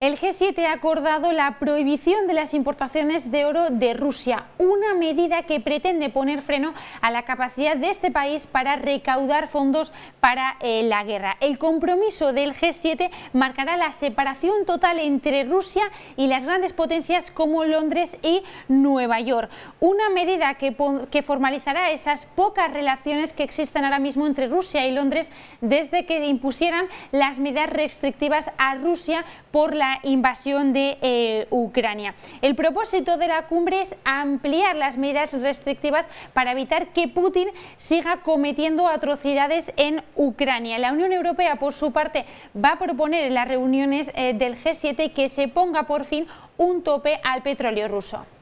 El G7 ha acordado la prohibición de las importaciones de oro de Rusia, una medida que pretende poner freno a la capacidad de este país para recaudar fondos para eh, la guerra. El compromiso del G7 marcará la separación total entre Rusia y las grandes potencias como Londres y Nueva York, una medida que, que formalizará esas pocas relaciones que existen ahora mismo entre Rusia y Londres desde que impusieran las medidas restrictivas a Rusia por la invasión de eh, Ucrania. El propósito de la cumbre es ampliar las medidas restrictivas para evitar que Putin siga cometiendo atrocidades en Ucrania. La Unión Europea, por su parte, va a proponer en las reuniones eh, del G7 que se ponga por fin un tope al petróleo ruso.